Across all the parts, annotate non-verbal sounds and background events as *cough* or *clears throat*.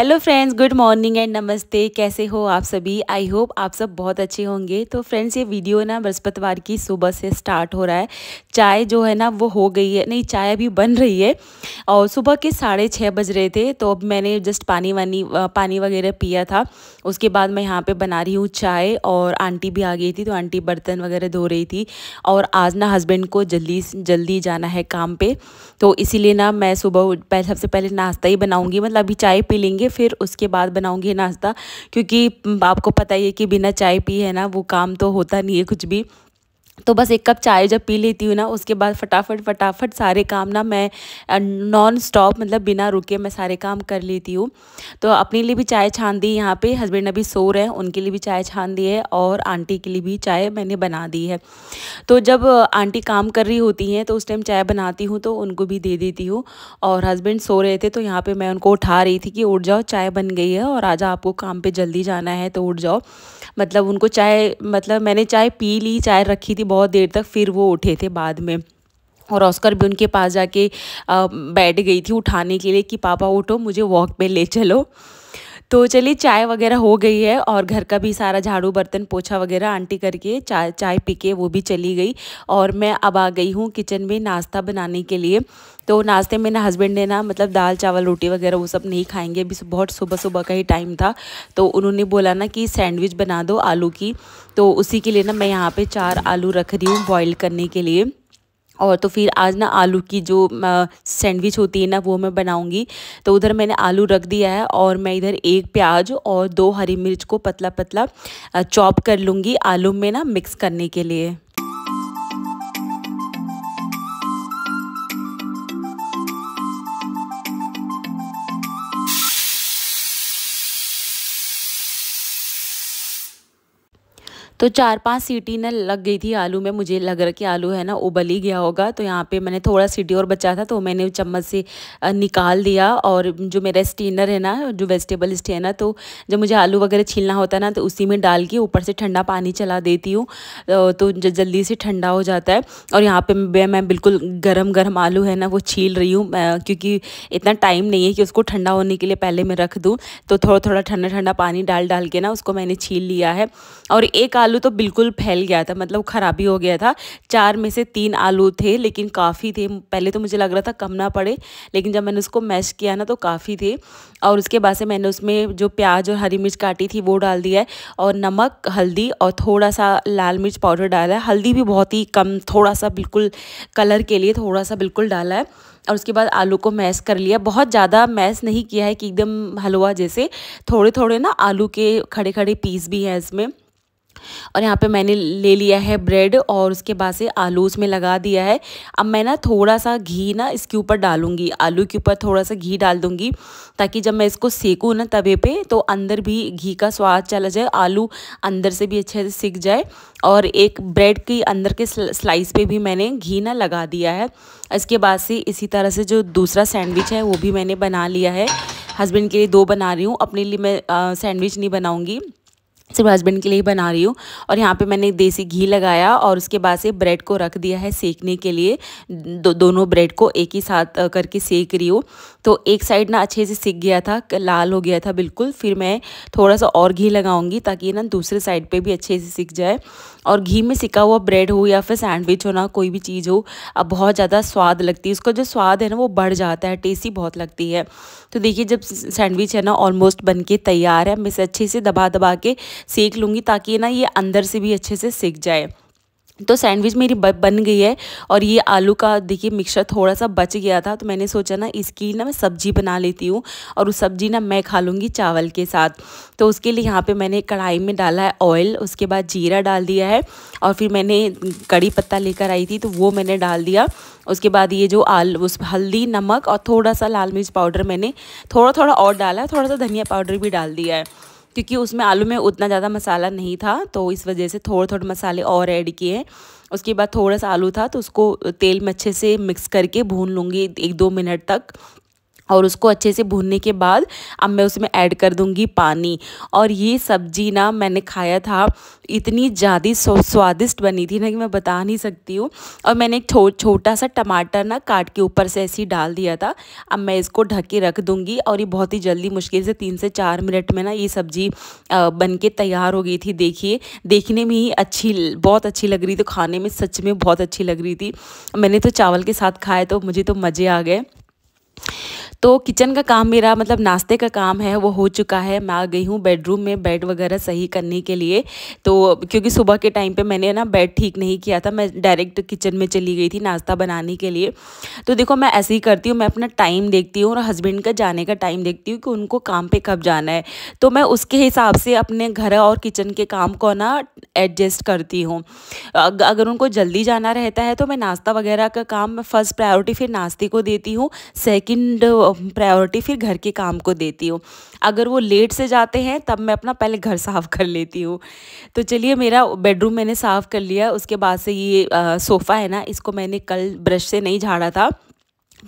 hello friends good morning and नमस्ते कैसे हो आप सभी आई होप आप सब बहुत अच्छे होंगे तो फ्रेंड्स ये वीडियो ना बृहस्पतिवार की सुबह से स्टार्ट हो रहा है चाय जो है ना वो हो गई है नहीं चाय अभी बन रही है और सुबह के साढ़े छः बज रहे थे तो अब मैंने जस्ट पानी वानी पानी वगैरह पिया था उसके बाद मैं यहाँ पर बना रही हूँ चाय और आंटी भी आ गई थी तो आंटी बर्तन वगैरह धो रही थी और आज ना हस्बैंड को जल्दी जल्दी जाना है काम पर तो इसीलिए ना मैं सुबह सबसे पहले नाश्ता ही बनाऊँगी मतलब अभी चाय पी लेंगे फिर उसके बाद बनाऊंगी नाश्ता क्योंकि आपको पता ही है कि बिना चाय पिए है ना वो काम तो होता नहीं है कुछ भी तो बस एक कप चाय जब पी लेती हूँ ना उसके बाद फटाफट फटाफट सारे काम ना मैं नॉन स्टॉप मतलब बिना रुके मैं सारे काम कर लेती हूँ तो अपने लिए भी चाय छान दी यहाँ पे हस्बैंड अभी सो रहे हैं उनके लिए भी चाय छान दी है और आंटी के लिए भी चाय मैंने बना दी है तो जब आंटी काम कर रही होती हैं तो उस टाइम चाय बनाती हूँ तो उनको भी दे देती हूँ और हस्बैंड सो रहे थे तो यहाँ पर मैं उनको उठा रही थी कि उठ जाओ चाय बन गई है और आज आपको काम पर जल्दी जाना है तो उठ जाओ मतलब उनको चाय मतलब मैंने चाय पी ली चाय रखी थी बहुत देर तक फिर वो उठे थे बाद में और ऑस्कर भी उनके पास जाके बैठ गई थी उठाने के लिए कि पापा उठो मुझे वॉक पे ले चलो तो चलिए चाय वगैरह हो गई है और घर का भी सारा झाड़ू बर्तन पोछा वगैरह आंटी करके चाय चाय पी के वो भी चली गई और मैं अब आ गई हूँ किचन में नाश्ता बनाने के लिए तो नाश्ते में ना हस्बैंड ने ना मतलब दाल चावल रोटी वगैरह वो सब नहीं खाएंगे अभी बहुत सुबह सुबह का ही टाइम था तो उन्होंने बोला ना कि सैंडविच बना दो आलू की तो उसी के लिए ना मैं यहाँ पर चार आलू रख रही हूँ बॉयल करने के लिए और तो फिर आज ना आलू की जो सैंडविच होती है ना वो मैं बनाऊँगी तो उधर मैंने आलू रख दिया है और मैं इधर एक प्याज और दो हरी मिर्च को पतला पतला चॉप कर लूँगी आलू में ना मिक्स करने के लिए तो चार पांच सीटी ना लग गई थी आलू में मुझे लग रहा कि आलू है ना उबल ही गया होगा तो यहाँ पे मैंने थोड़ा सीटी और बचा था तो मैंने चम्मच से निकाल दिया और जो मेरा स्टीनर है ना जो वेजिटेबल स्टेनर है तो जब मुझे आलू वगैरह छीलना होता है ना तो उसी में डाल के ऊपर से ठंडा पानी चला देती हूँ तो जल्दी से ठंडा हो जाता है और यहाँ पर मैं बिल्कुल गर्म गर्म आलू है ना वो छील रही हूँ क्योंकि इतना टाइम नहीं है कि उसको ठंडा होने के लिए पहले मैं रख दूँ तो थोड़ा थोड़ा ठंडा ठंडा पानी डाल डाल के ना उसको मैंने छील लिया है और एक आलू आलू तो बिल्कुल फैल गया था मतलब ख़राबी हो गया था चार में से तीन आलू थे लेकिन काफ़ी थे पहले तो मुझे लग रहा था कम ना पड़े लेकिन जब मैंने उसको मैश किया ना तो काफ़ी थे और उसके बाद से मैंने उसमें जो प्याज और हरी मिर्च काटी थी वो डाल दिया है और नमक हल्दी और थोड़ा सा लाल मिर्च पाउडर डाला है हल्दी भी बहुत ही कम थोड़ा सा बिल्कुल कलर के लिए थोड़ा सा बिल्कुल डाला है और उसके बाद आलू को मैश कर लिया बहुत ज़्यादा मैश नहीं किया है कि एकदम हलवा जैसे थोड़े थोड़े ना आलू के खड़े खड़े पीस भी हैं इसमें और यहाँ पे मैंने ले लिया है ब्रेड और उसके बाद से आलू उसमें लगा दिया है अब मैं ना थोड़ा सा घी ना इसके ऊपर डालूंगी आलू के ऊपर थोड़ा सा घी डाल दूंगी ताकि जब मैं इसको सेकूँ ना तवे पे तो अंदर भी घी का स्वाद चला जाए आलू अंदर से भी अच्छे से सीख जाए और एक ब्रेड के अंदर के स्लाइस पे भी मैंने घी ना लगा दिया है इसके बाद से इसी तरह से जो दूसरा सैंडविच है वो भी मैंने बना लिया है हस्बैंड के लिए दो बना रही हूँ अपने लिए मैं सैंडविच नहीं बनाऊँगी सिर्फ हस्बैंड के लिए ही बना रही हूँ और यहाँ पे मैंने देसी घी लगाया और उसके बाद से ब्रेड को रख दिया है सेकने के लिए दो, दोनों ब्रेड को एक ही साथ करके सेक रही हूँ तो एक साइड ना अच्छे से सीख गया था लाल हो गया था बिल्कुल फिर मैं थोड़ा सा और घी लगाऊंगी ताकि ना दूसरे साइड पे भी अच्छे से सीख जाए और घी में सिका हुआ ब्रेड हो या फिर सैंडविच हो ना कोई भी चीज़ हो अब बहुत ज़्यादा स्वाद लगती है उसका जो स्वाद है ना वो बढ़ जाता है टेस्टी बहुत लगती है तो देखिए जब सैंडविच है ना ऑलमोस्ट बन के तैयार है मैं इसे अच्छे से दबा दबा के सेक लूँगी ताकि ना ये अंदर से भी अच्छे से सीख जाए तो सैंडविच मेरी बन गई है और ये आलू का देखिए मिक्सचर थोड़ा सा बच गया था तो मैंने सोचा ना इसकी ना मैं सब्जी बना लेती हूँ और उस सब्जी ना मैं खा लूँगी चावल के साथ तो उसके लिए यहाँ पे मैंने कढ़ाई में डाला है ऑयल उसके बाद जीरा डाल दिया है और फिर मैंने कड़ी पत्ता लेकर आई थी तो वो मैंने डाल दिया उसके बाद ये जो आल उस हल्दी नमक और थोड़ा सा लाल मिर्च पाउडर मैंने थोड़ा थोड़ा और डाला है थोड़ा सा धनिया पाउडर भी डाल दिया है क्योंकि उसमें आलू में उतना ज़्यादा मसाला नहीं था तो इस वजह से थोड़े थोड़े मसाले और ऐड किए उसके बाद थोड़ा सा आलू था तो उसको तेल में अच्छे से मिक्स करके भून लूँगी एक दो मिनट तक और उसको अच्छे से भूनने के बाद अब मैं उसमें ऐड कर दूंगी पानी और ये सब्जी ना मैंने खाया था इतनी ज़्यादा स्वादिष्ट बनी थी ना कि मैं बता नहीं सकती हूँ और मैंने एक छो, छोटा सा टमाटर ना काट के ऊपर से ऐसे ही डाल दिया था अब मैं इसको ढक के रख दूँगी और ये बहुत ही जल्दी मुश्किल से तीन से चार मिनट में ना ये सब्ज़ी बन के तैयार हो गई थी देखिए देखने में ही अच्छी बहुत अच्छी लग रही थी खाने में सच में बहुत अच्छी लग रही थी मैंने तो चावल के साथ खाया तो मुझे तो मज़े आ गए तो किचन का काम मेरा मतलब नाश्ते का काम है वो हो चुका है मैं आ गई हूँ बेडरूम में बेड वगैरह सही करने के लिए तो क्योंकि सुबह के टाइम पे मैंने ना बेड ठीक नहीं किया था मैं डायरेक्ट किचन में चली गई थी नाश्ता बनाने के लिए तो देखो मैं ऐसे ही करती हूँ मैं अपना टाइम देखती हूँ और हस्बैंड का जाने का टाइम देखती हूँ कि उनको काम पर कब जाना है तो मैं उसके हिसाब से अपने घर और किचन के काम को ना एडजस्ट करती हूँ अगर उनको जल्दी जाना रहता है तो मैं नाश्ता वगैरह का काम फर्स्ट प्रायोरिटी फिर नाश्ते को देती हूँ सेकेंड प्रायोरिटी फिर घर के काम को देती हूँ अगर वो लेट से जाते हैं तब मैं अपना पहले घर साफ़ कर लेती हूँ तो चलिए मेरा बेडरूम मैंने साफ़ कर लिया उसके बाद से ये सोफ़ा है ना इसको मैंने कल ब्रश से नहीं झाड़ा था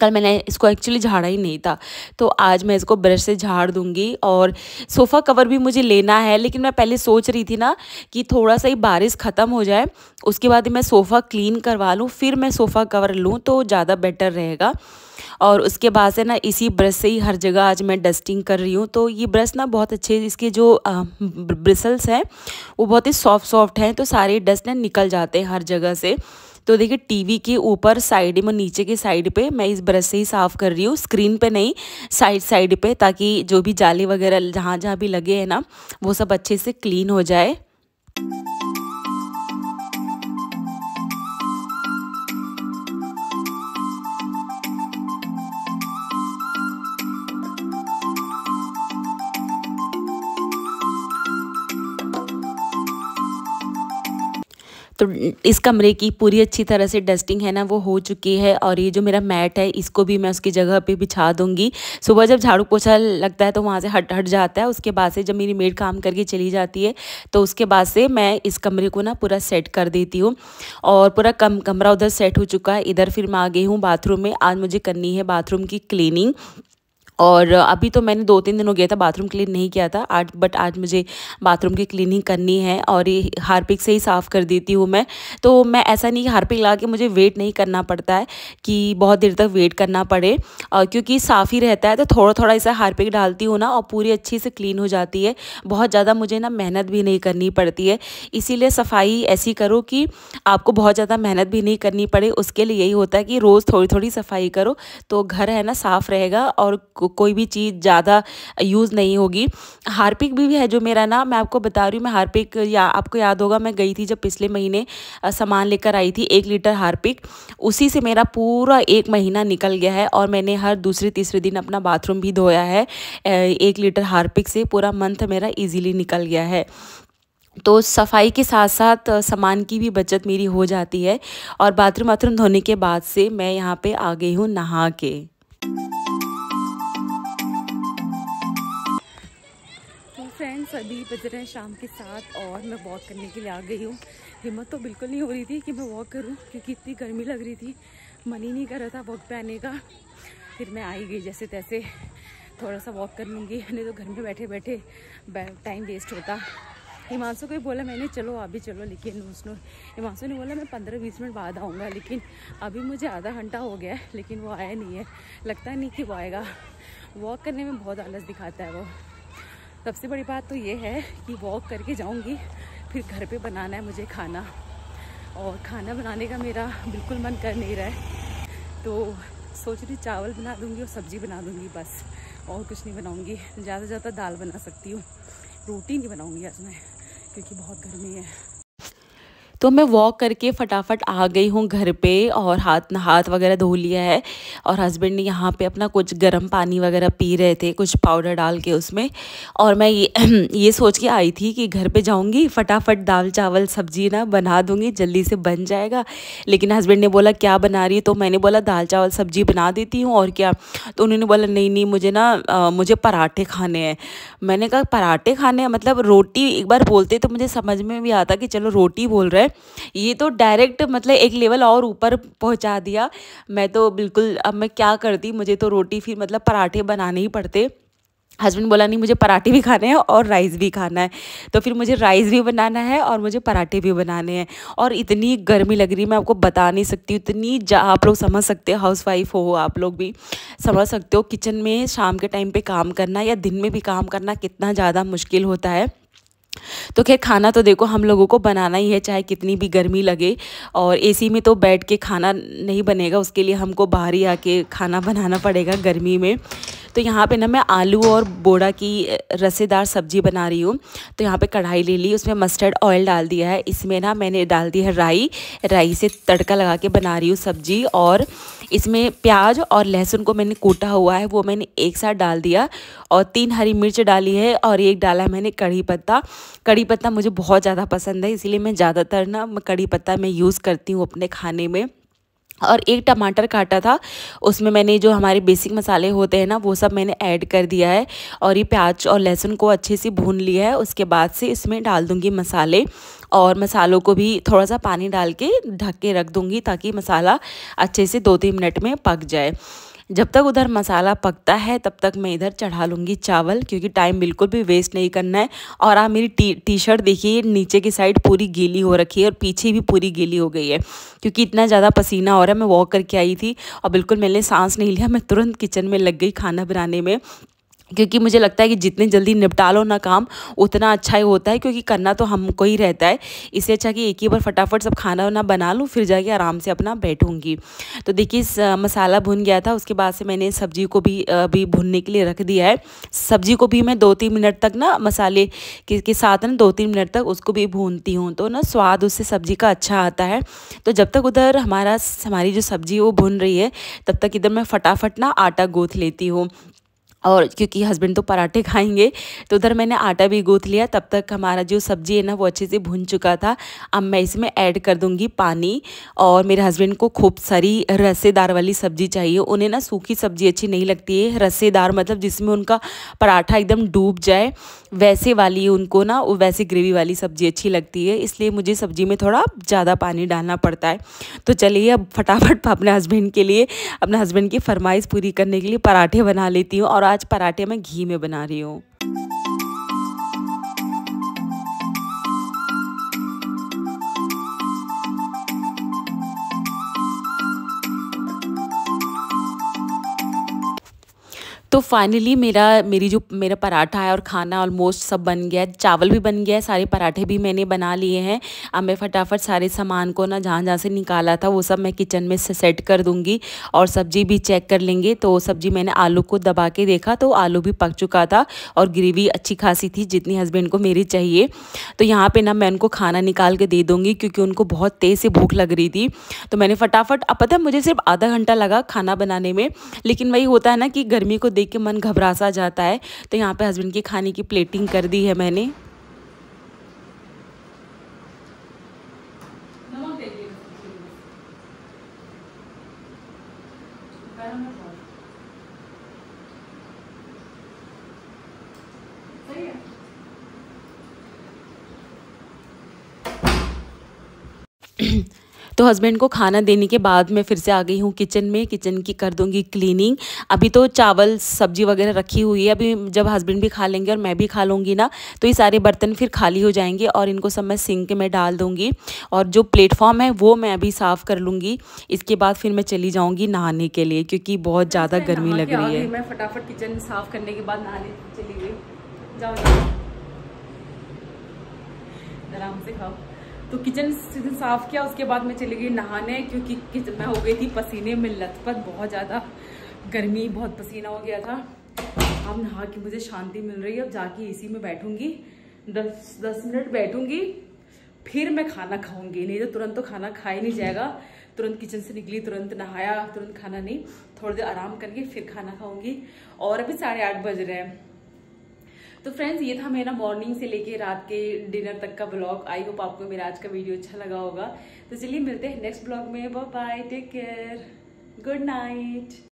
कल मैंने इसको एक्चुअली झाड़ा ही नहीं था तो आज मैं इसको ब्रश से झाड़ दूंगी और सोफ़ा कवर भी मुझे लेना है लेकिन मैं पहले सोच रही थी ना कि थोड़ा सा ही बारिश ख़त्म हो जाए उसके बाद मैं सोफ़ा क्लीन करवा लूँ फिर मैं सोफ़ा कवर लूँ तो ज़्यादा बेटर रहेगा और उसके बाद से ना इसी ब्रश से ही हर जगह आज मैं डस्टिंग कर रही हूँ तो ये ब्रश ना बहुत अच्छे इसके जो ब्रिसल्स हैं वो बहुत ही सॉफ्ट सॉफ्ट हैं तो सारे डस्ट ना निकल जाते हैं हर जगह से तो देखिए टीवी के ऊपर साइड में नीचे के साइड पे मैं इस ब्रश से ही साफ़ कर रही हूँ स्क्रीन पे नहीं साइड साइड पे ताकि जो भी जाले वगैरह जहाँ जहाँ भी लगे हैं ना वो सब अच्छे से क्लीन हो जाए तो इस कमरे की पूरी अच्छी तरह से डस्टिंग है ना वो हो चुकी है और ये जो मेरा मैट है इसको भी मैं उसकी जगह पे बिछा दूंगी सुबह जब झाड़ू पोछा लगता है तो वहाँ से हट हट जाता है उसके बाद से जब मेरी मेड काम करके चली जाती है तो उसके बाद से मैं इस कमरे को ना पूरा सेट कर देती हूँ और पूरा कम कमरा उधर सेट हो चुका है इधर फिर मैं आ गई हूँ बाथरूम में आज मुझे करनी है बाथरूम की क्लीनिंग और अभी तो मैंने दो तीन दिन हो गया था बाथरूम क्लीन नहीं किया था आज बट आज मुझे बाथरूम की क्लीनिंग करनी है और ये हारपिक से ही साफ़ कर देती हूँ मैं तो मैं ऐसा नहीं कि हारपिक लगा के मुझे वेट नहीं करना पड़ता है कि बहुत देर तक वेट करना पड़े और क्योंकि साफ़ ही रहता है तो थोड़ा थोड़ा इसे हारपिक डालती हूँ ना और पूरी अच्छी से क्लीन हो जाती है बहुत ज़्यादा मुझे ना मेहनत भी नहीं करनी पड़ती है इसीलिए सफाई ऐसी करो कि आपको बहुत ज़्यादा मेहनत भी नहीं करनी पड़े उसके लिए यही होता है कि रोज़ थोड़ी थोड़ी सफाई करो तो घर है ना साफ़ रहेगा और कोई भी चीज़ ज़्यादा यूज़ नहीं होगी हार्पिक भी है जो मेरा ना मैं आपको बता रही हूँ मैं हार्पिक या आपको याद होगा मैं गई थी जब पिछले महीने सामान लेकर आई थी एक लीटर हार्पिक उसी से मेरा पूरा एक महीना निकल गया है और मैंने हर दूसरे तीसरे दिन अपना बाथरूम भी धोया है एक लीटर हार्पिक से पूरा मंथ मेरा ईजीली निकल गया है तो सफाई के साथ साथ सामान की भी बचत मेरी हो जाती है और बाथरूम वाथरूम धोने के बाद से मैं यहाँ पे आ गई हूँ नहा के फ्रेंड्स अभी बज रहे हैं शाम के साथ और मैं वॉक करने के लिए आ गई हूँ हिम्मत तो बिल्कुल नहीं हो रही थी कि मैं वॉक करूँ क्योंकि इतनी गर्मी लग रही थी मन ही नहीं कर रहा था वॉक पे आने का फिर मैं आई गई जैसे तैसे थोड़ा सा वॉक कर लूँगी नहीं तो घर में बैठे बैठे टाइम वेस्ट होता हिमांशु को भी बोला मैंने चलो अभी चलो लेकिन उसने हिमांशु ने बोला मैं पंद्रह बीस मिनट बाद आऊँगा लेकिन अभी मुझे आधा घंटा हो गया है लेकिन वो आया नहीं है लगता नहीं कि वो आएगा वॉक करने में बहुत आलस दिखाता है वो सबसे बड़ी बात तो ये है कि वॉक करके जाऊँगी फिर घर पे बनाना है मुझे खाना और खाना बनाने का मेरा बिल्कुल मन कर नहीं रहा है तो सोच रही चावल बना दूंगी और सब्ज़ी बना दूंगी बस और कुछ नहीं बनाऊँगी ज़्यादा से ज़्यादा दाल बना सकती हूँ रोटी नहीं बनाऊँगी आज मैं क्योंकि बहुत गर्मी है तो मैं वॉक करके फटाफट आ गई हूँ घर पे और हाथ हाथ वगैरह धो लिया है और हस्बैंड ने यहाँ पे अपना कुछ गर्म पानी वगैरह पी रहे थे कुछ पाउडर डाल के उसमें और मैं ये *clears throat* ये सोच के आई थी कि घर पे जाऊँगी फटाफट दाल चावल सब्जी ना बना दूँगी जल्दी से बन जाएगा लेकिन हस्बैंड ने बोला क्या बना रही तो मैंने बोला दाल चावल सब्जी बना देती हूँ और क्या तो उन्होंने बोला नहीं नहीं मुझे ना मुझे पराठे खाने हैं मैंने कहा पराठे खाने हैं मतलब रोटी एक बार बोलते तो मुझे समझ में भी आता कि चलो रोटी बोल रहे ये तो डायरेक्ट मतलब एक लेवल और ऊपर पहुंचा दिया मैं तो बिल्कुल अब मैं क्या करती मुझे तो रोटी फिर मतलब पराठे बनाने ही पड़ते हस्बैंड बोला नहीं मुझे पराठे भी खाने हैं और राइस भी खाना है तो फिर मुझे राइस भी बनाना है और मुझे पराठे भी बनाने हैं और इतनी गर्मी लग रही है मैं आपको बता नहीं सकती इतनी आप लोग समझ सकते हो हाउस वाइफ हो आप लोग भी समझ सकते हो किचन में शाम के टाइम पे काम करना या दिन में भी काम करना कितना ज़्यादा मुश्किल होता है तो खैर खाना तो देखो हम लोगों को बनाना ही है चाहे कितनी भी गर्मी लगे और एसी में तो बैठ के खाना नहीं बनेगा उसके लिए हमको बाहर ही आके खाना बनाना पड़ेगा गर्मी में तो यहाँ पे ना मैं आलू और बोड़ा की रसेदार सब्जी बना रही हूँ तो यहाँ पे कढ़ाई ले ली उसमें मस्टर्ड ऑयल डाल दिया है इसमें ना मैंने डाल दी है राई राई से तड़का लगा के बना रही हूँ सब्जी और इसमें प्याज और लहसुन को मैंने कूटा हुआ है वो मैंने एक साथ डाल दिया और तीन हरी मिर्च डाली है और एक डाला है मैंने कड़ी पत्ता कड़ी पत्ता मुझे बहुत ज़्यादा पसंद है इसीलिए मैं ज़्यादातर ना कड़ी पत्ता मैं यूज़ करती हूँ अपने खाने में और एक टमाटर काटा था उसमें मैंने जो हमारे बेसिक मसाले होते हैं ना वो सब मैंने ऐड कर दिया है और ये प्याज और लहसुन को अच्छे से भून लिया है उसके बाद से इसमें डाल दूँगी मसाले और मसालों को भी थोड़ा सा पानी डाल के ढक के रख दूँगी ताकि मसाला अच्छे से दो तीन मिनट में पक जाए जब तक उधर मसाला पकता है तब तक मैं इधर चढ़ा लूँगी चावल क्योंकि टाइम बिल्कुल भी वेस्ट नहीं करना है और आप मेरी टी टी शर्ट देखिए नीचे की साइड पूरी गीली हो रखी है और पीछे भी पूरी गीली हो गई है क्योंकि इतना ज़्यादा पसीना हो रहा है मैं वॉक करके आई थी और बिल्कुल मैंने सांस नहीं लिया मैं तुरंत किचन में लग गई खाना बनाने में क्योंकि मुझे लगता है कि जितने जल्दी निपटा लो ना काम उतना अच्छा ही होता है क्योंकि करना तो हमको ही रहता है इससे अच्छा कि एक ही बार फटाफट सब खाना वाना बना लूँ फिर जाके आराम से अपना बैठूँगी तो देखिए मसाला भुन गया था उसके बाद से मैंने सब्जी को भी अभी भुनने के लिए रख दिया है सब्जी को भी मैं दो तीन मिनट तक ना मसाले के, के साथ ना दो तीन मिनट तक उसको भी भूनती हूँ तो ना स्वाद उससे सब्जी का अच्छा आता है तो जब तक उधर हमारा हमारी जो सब्जी वो भुन रही है तब तक इधर मैं फटाफट ना आटा गूँथ लेती हूँ और क्योंकि हस्बैंड तो पराठे खाएंगे तो उधर मैंने आटा भी गूँथ लिया तब तक हमारा जो सब्ज़ी है ना वो अच्छे से भुन चुका था अब मैं इसमें ऐड कर दूँगी पानी और मेरे हस्बैंड को खूब सारी रसेदार वाली सब्ज़ी चाहिए उन्हें ना सूखी सब्ज़ी अच्छी नहीं लगती है रसेदार मतलब जिसमें उनका पराठा एकदम डूब जाए वैसे वाली उनको ना वैसे ग्रेवी वाली सब्ज़ी अच्छी लगती है इसलिए मुझे सब्ज़ी में थोड़ा ज़्यादा पानी डालना पड़ता है तो चलिए अब फटाफट अपने हस्बैंड के लिए अपने हस्बैंड की फरमाइश पूरी करने के लिए पराठे बना लेती हूँ और आज पराठे मैं घी में बना रही हूँ तो फाइनली मेरा मेरी जो मेरा पराठा है और खाना ऑलमोस्ट सब बन गया है चावल भी बन गया है सारे पराठे भी मैंने बना लिए हैं अब मैं फटाफट सारे सामान को ना जहाँ जहाँ से निकाला था वो सब मैं किचन में से सेट कर दूँगी और सब्ज़ी भी चेक कर लेंगे तो सब्ज़ी मैंने आलू को दबा के देखा तो आलू भी पक चुका था और ग्रेवी अच्छी खासी थी जितनी हस्बैंड को मेरी चाहिए तो यहाँ पर ना मैं उनको खाना निकाल के दे दूँगी क्योंकि उनको बहुत तेज़ से भूख लग रही थी तो मैंने फटाफट अब पता मुझे सिर्फ आधा घंटा लगा खाना बनाने में लेकिन वही होता है ना कि गर्मी को देख के मन घबरा सा जाता है तो यहाँ पे हस्बैंड के खाने की प्लेटिंग कर दी है मैंने तो हस्बैंड को खाना देने के बाद मैं फिर से आ गई हूँ किचन में किचन की कर दूँगी क्लीनिंग अभी तो चावल सब्जी वगैरह रखी हुई है अभी जब हस्बैंड भी खा लेंगे और मैं भी खा लूँगी ना तो ये सारे बर्तन फिर खाली हो जाएंगे और इनको सब मैं सिंक में डाल दूँगी और जो प्लेटफॉर्म है वो मैं अभी साफ़ कर लूँगी इसके बाद फिर मैं चली जाऊँगी नहाने के लिए क्योंकि बहुत तो ज़्यादा गर्मी लग रही है मैं फटाफट किचन साफ़ करने के बाद नहाने चली गई जाओ आराम से खाओ तो किचन साफ किया उसके बाद मैं चली गई नहाने क्योंकि मैं हो गई थी पसीने में लथपथ बहुत ज़्यादा गर्मी बहुत पसीना हो गया था अब नहा के मुझे शांति मिल रही है अब जाके इसी में बैठूंगी दस दस मिनट बैठूंगी फिर मैं खाना खाऊंगी नहीं तो तुरंत तो खाना खा ही नहीं जाएगा तुरंत किचन से निकली तुरंत नहाया तुरंत खाना नहीं थोड़ी देर आराम करके फिर खाना खाऊंगी और अभी साढ़े आठ बज रहे हैं तो फ्रेंड्स ये था मेरा मॉर्निंग से लेके रात के डिनर तक का ब्लॉग आई होप आपको मेरा आज का वीडियो अच्छा लगा होगा तो चलिए मिलते हैं नेक्स्ट ब्लॉग में bye take care good night